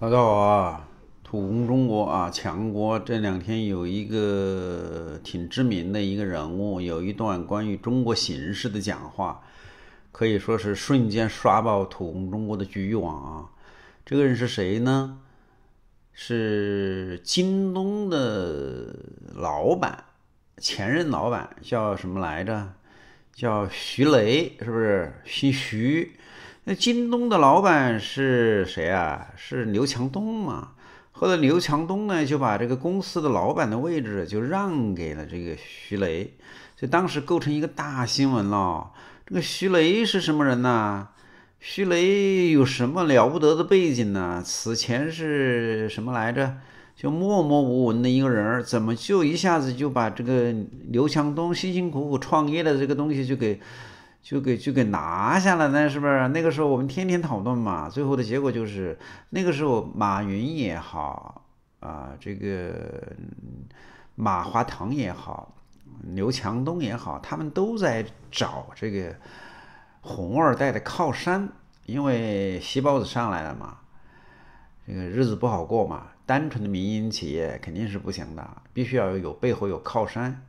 大家好啊，土轰中国啊，强国！这两天有一个挺知名的一个人物，有一段关于中国形势的讲话，可以说是瞬间刷爆土轰中国的局域网啊。这个人是谁呢？是京东的老板，前任老板叫什么来着？叫徐雷，是不是？姓徐。那京东的老板是谁啊？是刘强东嘛？后来刘强东呢就把这个公司的老板的位置就让给了这个徐雷，就当时构成一个大新闻了。这个徐雷是什么人呢？徐雷有什么了不得的背景呢？此前是什么来着？就默默无闻的一个人，怎么就一下子就把这个刘强东辛辛苦苦创业的这个东西就给？就给就给拿下了呢，是不是？那个时候我们天天讨论嘛，最后的结果就是，那个时候马云也好，啊，这个马化腾也好，刘强东也好，他们都在找这个红二代的靠山，因为西包子上来了嘛，这个日子不好过嘛，单纯的民营企业肯定是不行的，必须要有背后有靠山，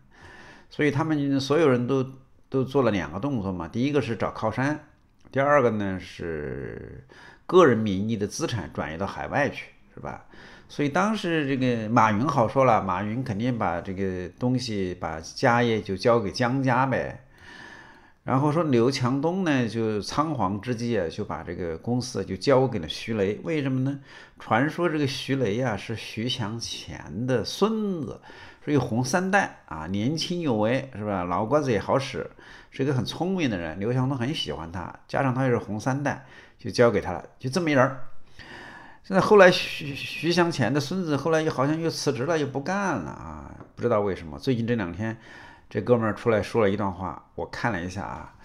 所以他们所有人都。都做了两个动作嘛，第一个是找靠山，第二个呢是个人名义的资产转移到海外去，是吧？所以当时这个马云好说了，马云肯定把这个东西、把家业就交给江家呗。然后说刘强东呢，就仓皇之际啊，就把这个公司就交给了徐雷。为什么呢？传说这个徐雷呀，是徐向前的孙子。所以红三代啊，年轻有为，是吧？脑瓜子也好使，是一个很聪明的人。刘强东很喜欢他，加上他又是红三代，就交给他了，就这么一人。现在后来徐徐向前的孙子，后来又好像又辞职了，又不干了啊，不知道为什么。最近这两天，这哥们儿出来说了一段话，我看了一下啊，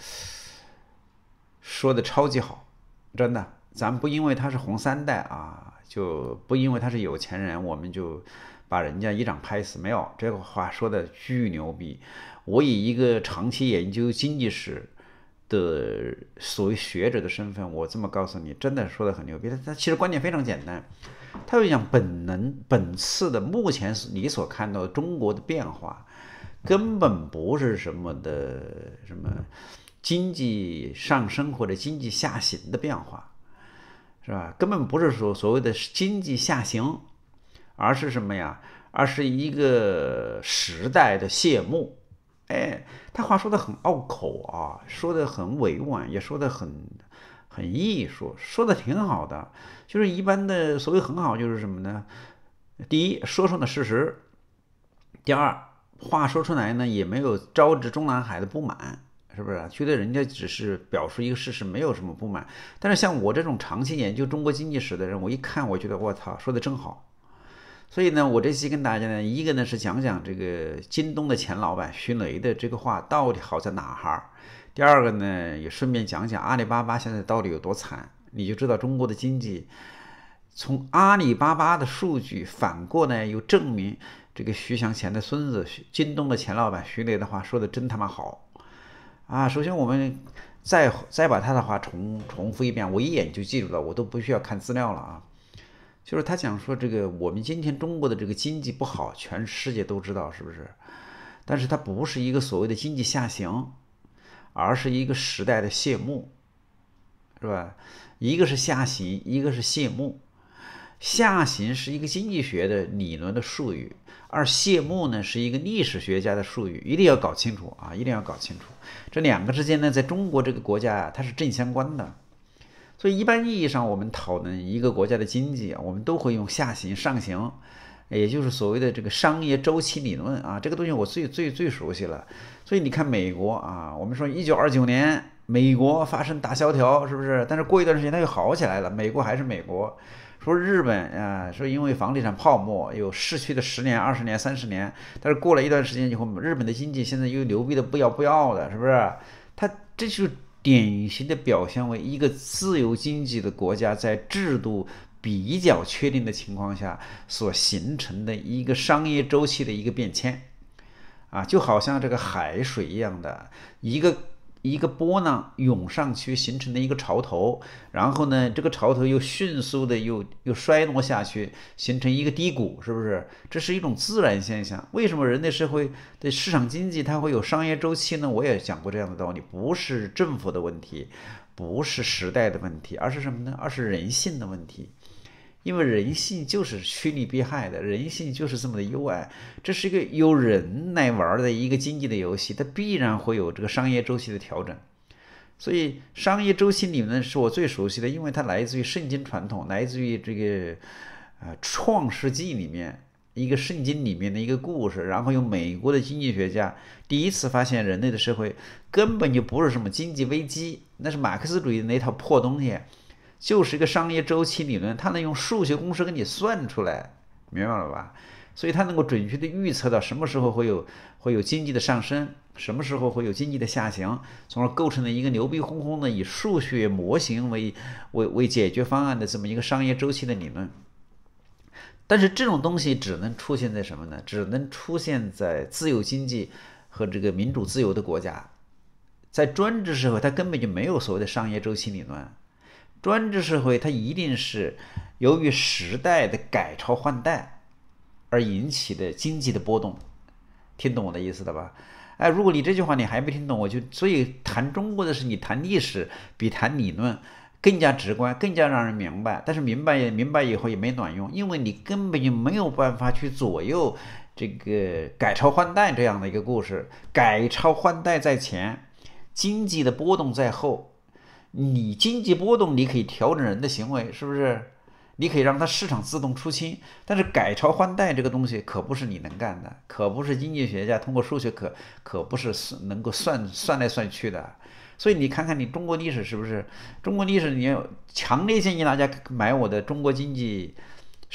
说的超级好，真的。咱不因为他是红三代啊，就不因为他是有钱人，我们就。把人家一掌拍死？没有这个话说的巨牛逼。我以一个长期研究经济史的所谓学者的身份，我这么告诉你，真的说的很牛逼。他他其实观点非常简单，他就讲本能、本次的目前你所看到中国的变化，根本不是什么的什么经济上升或者经济下行的变化，是吧？根本不是说所谓的经济下行。而是什么呀？而是一个时代的谢幕。哎，他话说的很拗口啊，说的很委婉，也说的很很艺术，说的挺好的。就是一般的所谓很好，就是什么呢？第一，说出了事实；第二，话说出来呢，也没有招致中南海的不满，是不是？觉得人家只是表述一个事实，没有什么不满。但是像我这种长期研究中国经济史的人，我一看，我觉得我操，说的真好。所以呢，我这期跟大家呢，一个呢是讲讲这个京东的前老板徐雷的这个话到底好在哪哈儿；第二个呢，也顺便讲讲阿里巴巴现在到底有多惨，你就知道中国的经济。从阿里巴巴的数据反过呢，又证明这个徐向前的孙子京东的前老板徐雷的话说的真他妈好，啊！首先我们再再把他的话重重复一遍，我一眼就记住了，我都不需要看资料了啊。就是他讲说，这个我们今天中国的这个经济不好，全世界都知道，是不是？但是它不是一个所谓的经济下行，而是一个时代的谢幕，是吧？一个是下行，一个是谢幕。下行是一个经济学的理论的术语，而谢幕呢是一个历史学家的术语，一定要搞清楚啊！一定要搞清楚这两个之间呢，在中国这个国家啊，它是正相关的。所以一般意义上，我们讨论一个国家的经济啊，我们都会用下行、上行，也就是所谓的这个商业周期理论啊，这个东西我最最最熟悉了。所以你看美国啊，我们说一九二九年美国发生大萧条，是不是？但是过一段时间它又好起来了，美国还是美国。说日本啊，说因为房地产泡沫有失去的十年、二十年、三十年，但是过了一段时间以后，日本的经济现在又牛逼的不要不要的，是不是？它这就。典型的表现为一个自由经济的国家在制度比较确定的情况下所形成的一个商业周期的一个变迁，啊，就好像这个海水一样的一个。一个波浪涌上去，形成了一个潮头，然后呢，这个潮头又迅速的又又衰落下去，形成一个低谷，是不是？这是一种自然现象。为什么人类社会的市场经济它会有商业周期呢？我也讲过这样的道理，不是政府的问题，不是时代的问题，而是什么呢？而是人性的问题。因为人性就是趋利避害的，人性就是这么的优爱，这是一个由人来玩的一个经济的游戏，它必然会有这个商业周期的调整。所以，商业周期理论是我最熟悉的，因为它来自于圣经传统，来自于这个呃《创世纪》里面一个圣经里面的一个故事，然后用美国的经济学家第一次发现，人类的社会根本就不是什么经济危机，那是马克思主义那套破东西。就是一个商业周期理论，它能用数学公式给你算出来，明白了吧？所以它能够准确的预测到什么时候会有会有经济的上升，什么时候会有经济的下行，从而构成了一个牛逼哄哄的以数学模型为为为解决方案的这么一个商业周期的理论。但是这种东西只能出现在什么呢？只能出现在自由经济和这个民主自由的国家，在专制社会，它根本就没有所谓的商业周期理论。专制社会，它一定是由于时代的改朝换代而引起的经济的波动，听懂我的意思了吧？哎，如果你这句话你还没听懂，我就所以谈中国的事，你谈历史比谈理论更加直观，更加让人明白。但是明白也明白以后也没卵用，因为你根本就没有办法去左右这个改朝换代这样的一个故事。改朝换代在前，经济的波动在后。你经济波动，你可以调整人的行为，是不是？你可以让它市场自动出清，但是改朝换代这个东西可不是你能干的，可不是经济学家通过数学可可不是能够算算来算去的。所以你看看你中国历史是不是？中国历史，你要强烈建议大家买我的中国经济。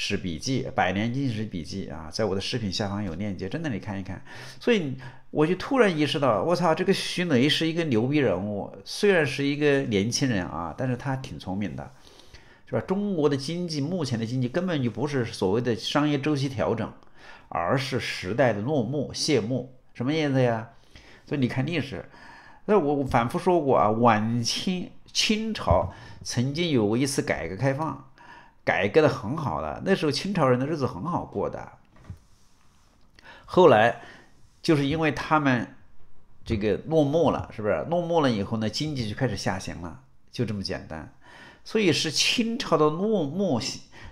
史笔记，百年历史笔记啊，在我的视频下方有链接，真的，你看一看。所以我就突然意识到，我操，这个徐雷是一个牛逼人物，虽然是一个年轻人啊，但是他挺聪明的，是吧？中国的经济，目前的经济根本就不是所谓的商业周期调整，而是时代的落幕、谢幕，什么意思呀？所以你看历史，那我我反复说过啊，晚清清朝曾经有过一次改革开放。改革的很好了，那时候清朝人的日子很好过的。后来就是因为他们这个落幕了，是不是落幕了以后呢，经济就开始下行了，就这么简单。所以是清朝的落幕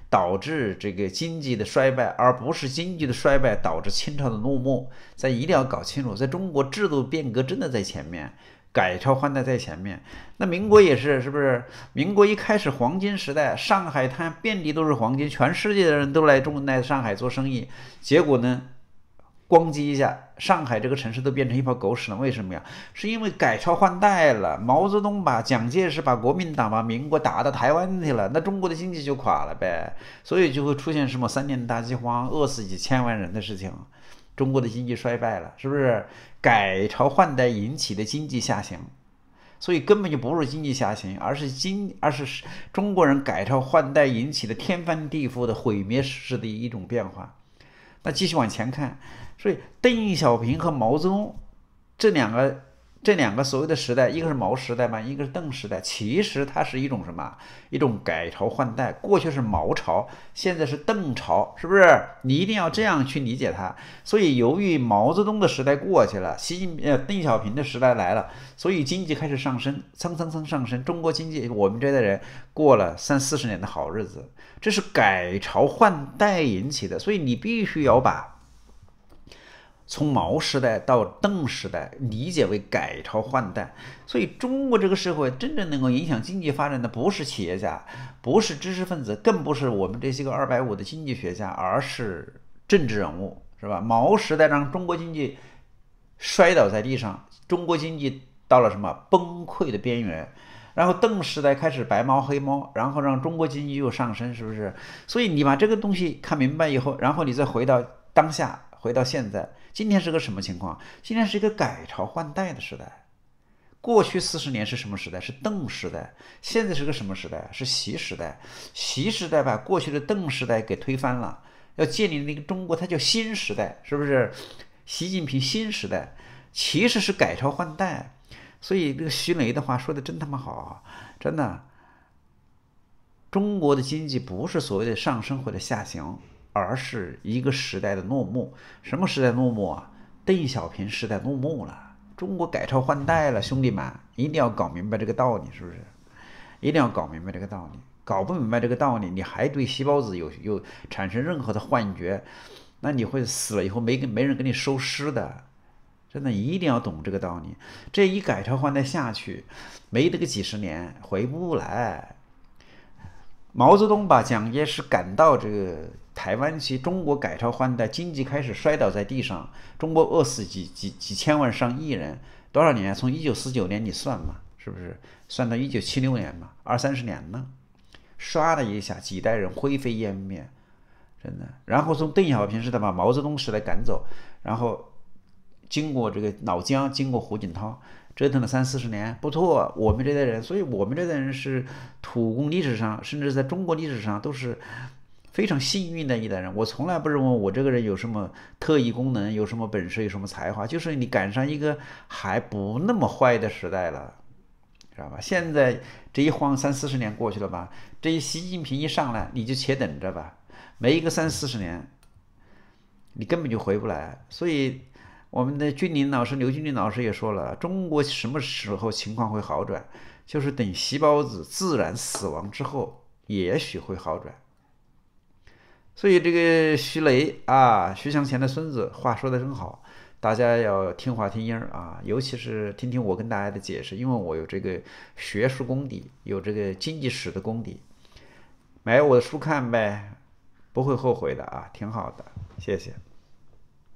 导致这个经济的衰败，而不是经济的衰败导致清朝的落幕。咱一定要搞清楚，在中国制度变革真的在前面。改朝换代在前面，那民国也是，是不是？民国一开始黄金时代，上海滩遍地都是黄金，全世界的人都来中国来上海做生意，结果呢，咣叽一下，上海这个城市都变成一泡狗屎了。为什么呀？是因为改朝换代了，毛泽东把蒋介石、把国民党、把民国打到台湾去了，那中国的经济就垮了呗，所以就会出现什么三年大饥荒、饿死几千万人的事情。中国的经济衰败了，是不是改朝换代引起的经济下行？所以根本就不是经济下行，而是经，而是中国人改朝换代引起的天翻地覆的毁灭式的一种变化。那继续往前看，所以邓小平和毛泽东这两个。这两个所谓的时代，一个是毛时代嘛，一个是邓时代，其实它是一种什么？一种改朝换代。过去是毛朝，现在是邓朝，是不是？你一定要这样去理解它。所以，由于毛泽东的时代过去了，习近呃邓小平的时代来了，所以经济开始上升，蹭蹭蹭上升。中国经济，我们这代人过了三四十年的好日子，这是改朝换代引起的。所以你必须要把。从毛时代到邓时代，理解为改朝换代，所以中国这个社会真正能够影响经济发展的，不是企业家，不是知识分子，更不是我们这些个二百五的经济学家，而是政治人物，是吧？毛时代让中国经济摔倒在地上，中国经济到了什么崩溃的边缘，然后邓时代开始白猫黑猫，然后让中国经济又上升，是不是？所以你把这个东西看明白以后，然后你再回到当下，回到现在。今天是个什么情况？今天是一个改朝换代的时代。过去四十年是什么时代？是邓时代。现在是个什么时代？是习时代。习时代把过去的邓时代给推翻了，要建立那个中国，它叫新时代，是不是？习近平新时代其实是改朝换代。所以这个徐雷的话说的真他妈好，真的。中国的经济不是所谓的上升或者下行。而是一个时代的落幕，什么时代落幕啊？邓小平时代落幕了，中国改朝换代了。兄弟们，一定要搞明白这个道理，是不是？一定要搞明白这个道理，搞不明白这个道理，你还对细胞子有有产生任何的幻觉，那你会死了以后没跟没人给你收尸的。真的，一定要懂这个道理。这一改朝换代下去，没得个几十年回不来。毛泽东把蒋介石赶到这个台湾去，中国改朝换代，经济开始摔倒在地上，中国饿死几几几千万上亿人，多少年？从一九四九年你算嘛，是不是？算到一九七六年嘛，二三十年呢？唰的一下，几代人灰飞烟灭，真的。然后从邓小平时代把毛泽东时代赶走，然后经过这个老江，经过胡锦涛。折腾了三四十年，不错。我们这代人，所以我们这代人是土工历史上，甚至在中国历史上都是非常幸运的一代人。我从来不认为我这个人有什么特异功能，有什么本事，有什么才华，就是你赶上一个还不那么坏的时代了，知道吧？现在这一晃三四十年过去了吧？这一习近平一上来，你就且等着吧，没一个三四十年，你根本就回不来。所以。我们的俊林老师，刘俊林老师也说了，中国什么时候情况会好转，就是等细胞子自然死亡之后，也许会好转。所以这个徐雷啊，徐向前的孙子，话说的真好，大家要听话听音儿啊，尤其是听听我跟大家的解释，因为我有这个学术功底，有这个经济史的功底，买我的书看呗，不会后悔的啊，挺好的，谢谢。